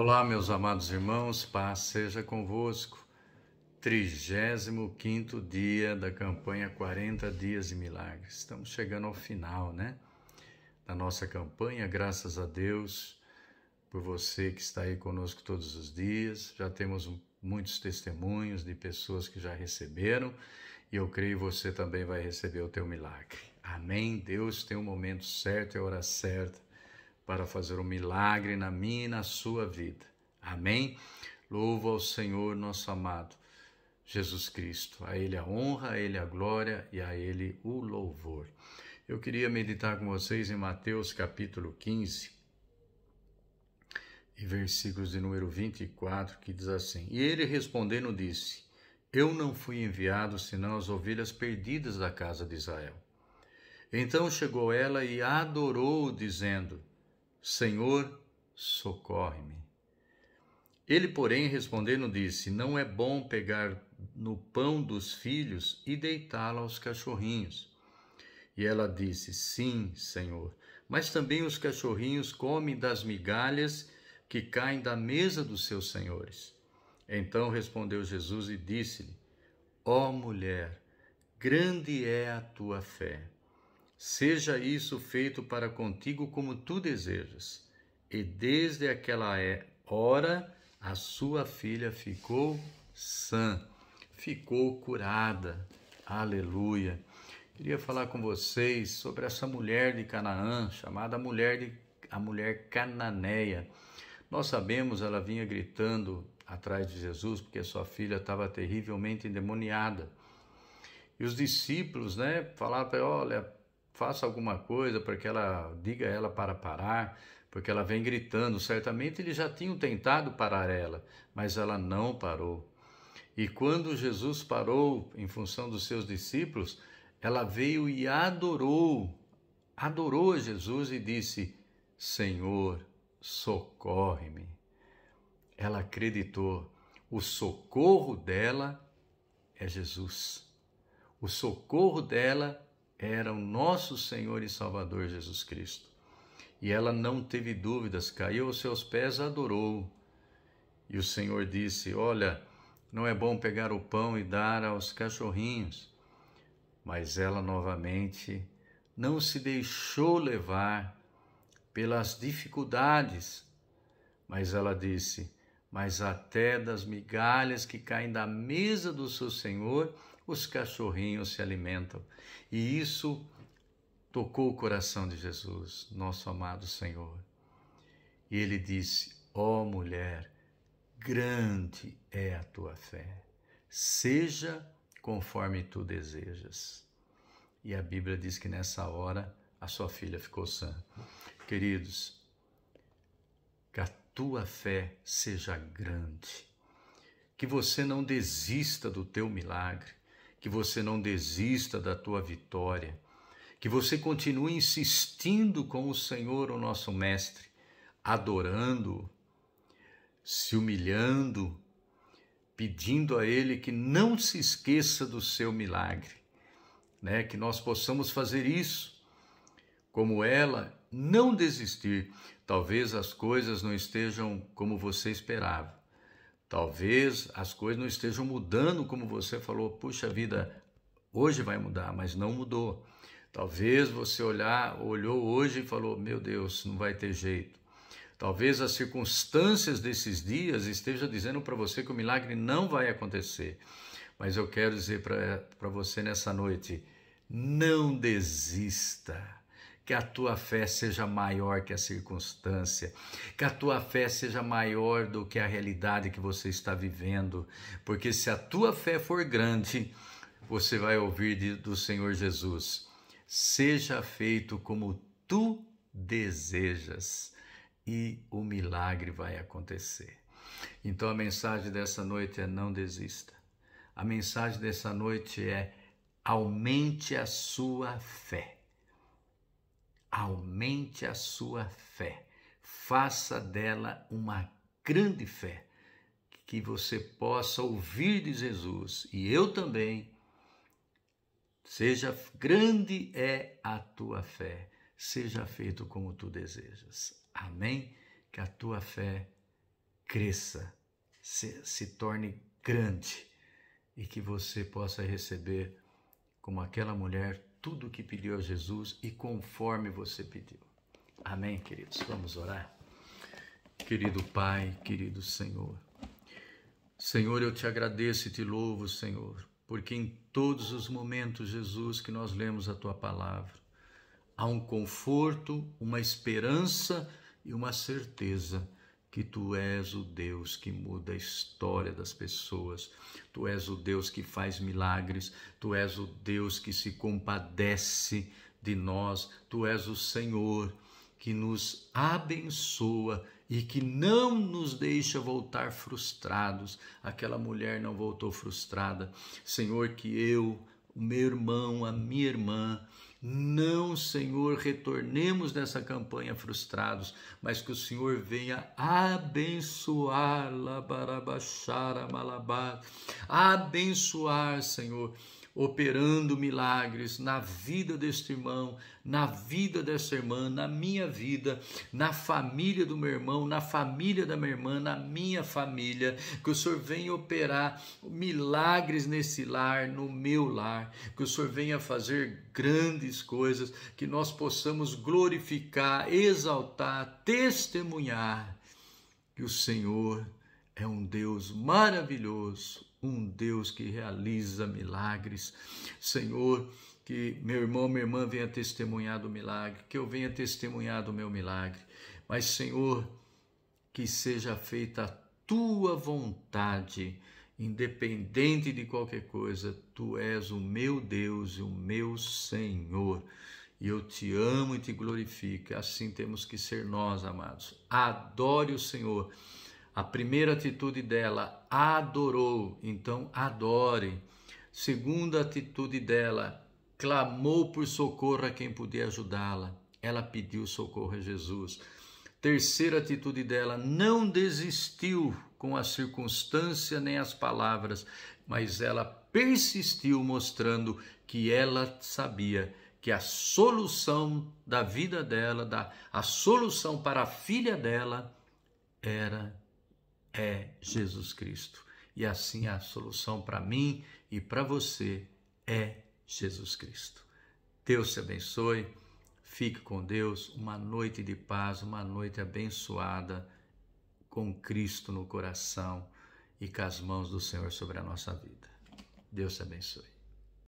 Olá, meus amados irmãos, paz seja convosco. 35 dia da campanha 40 Dias de Milagres. Estamos chegando ao final, né? Da nossa campanha, graças a Deus por você que está aí conosco todos os dias. Já temos muitos testemunhos de pessoas que já receberam e eu creio você também vai receber o teu milagre. Amém. Deus tem o um momento certo e a hora certa para fazer um milagre na minha e na sua vida. Amém? Louvo ao Senhor, nosso amado Jesus Cristo. A Ele a honra, a Ele a glória e a Ele o louvor. Eu queria meditar com vocês em Mateus capítulo 15 e versículos de número 24, que diz assim: E ele respondendo disse: Eu não fui enviado senão as ovelhas perdidas da casa de Israel. Então chegou ela e adorou, dizendo: Senhor, socorre-me. Ele, porém, respondendo, disse: Não é bom pegar no pão dos filhos e deitá-lo aos cachorrinhos. E ela disse: Sim, Senhor, mas também os cachorrinhos comem das migalhas que caem da mesa dos seus senhores. Então respondeu Jesus e disse-lhe: Ó oh, mulher, grande é a tua fé Seja isso feito para contigo como tu desejas. E desde aquela é-, hora a sua filha ficou sã, ficou curada. Aleluia. Queria falar com vocês sobre essa mulher de Canaã, chamada mulher de, a mulher cananeia. Nós sabemos, ela vinha gritando atrás de Jesus porque sua filha estava terrivelmente endemoniada. E os discípulos, né, falaram para olha, faça alguma coisa para que ela diga ela para parar, porque ela vem gritando. Certamente eles já tinham tentado parar ela, mas ela não parou. E quando Jesus parou em função dos seus discípulos, ela veio e adorou, adorou Jesus e disse: Senhor, socorre-me. Ela acreditou, o socorro dela é Jesus. O socorro dela era o nosso Senhor e Salvador Jesus Cristo. E ela não teve dúvidas, caiu aos seus pés, adorou. E o Senhor disse: Olha, não é bom pegar o pão e dar aos cachorrinhos. Mas ela novamente não se deixou levar pelas dificuldades, mas ela disse: Mas até das migalhas que caem da mesa do seu Senhor, os cachorrinhos se alimentam. E isso tocou o coração de Jesus, nosso amado Senhor. E ele disse: Ó oh, mulher, grande é a tua fé, seja conforme tu desejas. E a Bíblia diz que nessa hora a sua filha ficou sã. Queridos, que a tua fé seja grande, que você não desista do teu milagre, que você não desista da tua vitória, que você continue insistindo com o Senhor, o nosso Mestre, adorando, se humilhando, pedindo a Ele que não se esqueça do seu milagre, né? que nós possamos fazer isso, como ela, não desistir. Talvez as coisas não estejam como você esperava Talvez as coisas não estejam mudando como você falou, puxa vida, hoje vai mudar, mas não mudou. Talvez você olhar, olhou hoje e falou, meu Deus, não vai ter jeito. Talvez as circunstâncias desses dias estejam dizendo para você que o milagre não vai acontecer. Mas eu quero dizer para você nessa noite, não desista que a tua fé seja maior que a circunstância, que a tua fé seja maior do que a realidade que você está vivendo, porque se a tua fé for grande, você vai ouvir de, do Senhor Jesus: seja feito como tu desejas, e o milagre vai acontecer. Então a mensagem dessa noite é: não desista. A mensagem dessa noite é: aumente a sua fé aumente a sua fé, faça dela uma grande fé, que você possa ouvir de Jesus e eu também. Seja grande é a tua fé, seja feito como tu desejas. Amém? Que a tua fé cresça, se, se torne grande e que você possa receber, como aquela mulher, tudo o que pediu a Jesus e conforme você pediu. Amém, queridos? Vamos orar? Querido Pai, querido Senhor. Senhor, eu te agradeço e te louvo, Senhor, porque em todos os momentos, Jesus, que nós lemos a tua palavra, há um conforto, uma esperança e uma certeza que tu és o Deus que muda a história das pessoas, tu és o Deus que faz milagres, tu és o Deus que se compadece de nós, tu és o Senhor que nos abençoa e que não nos deixa voltar frustrados. Aquela mulher não voltou frustrada. Senhor, que eu, o meu irmão, a minha irmã, não, Senhor, retornemos dessa campanha frustrados, mas que o Senhor venha abençoar Labarabachara Malabar, abençoar, Senhor, operando milagres na vida deste irmão, na vida desta irmã, na minha vida, na família do meu irmão, na família da minha irmã, na minha família. Que o Senhor venha operar milagres nesse lar, no meu lar. Que o Senhor venha fazer grandes coisas, que nós possamos glorificar, exaltar, testemunhar que o Senhor é um Deus maravilhoso, um Deus que realiza milagres. Senhor, que meu irmão, minha irmã venha testemunhar do milagre, que eu venha testemunhar do meu milagre. Mas, Senhor, que seja feita a tua vontade, independente de qualquer coisa, tu és o meu Deus e o meu Senhor. E eu te amo e te glorifico. Assim temos que ser nós, amados. Adore o Senhor a primeira atitude dela, adorou, então adore. Segunda atitude dela, clamou por socorro a quem podia ajudá-la. Ela pediu socorro a Jesus. Terceira atitude dela, não desistiu com a circunstância nem as palavras, mas ela persistiu mostrando que ela sabia que a solução da vida dela, da, a solução para a filha dela era é Jesus Cristo. E assim a solução para mim e para você é Jesus Cristo. Deus te abençoe, fique com Deus, uma noite de paz, uma noite abençoada, com Cristo no coração e com as mãos do Senhor sobre a nossa vida. Deus te abençoe.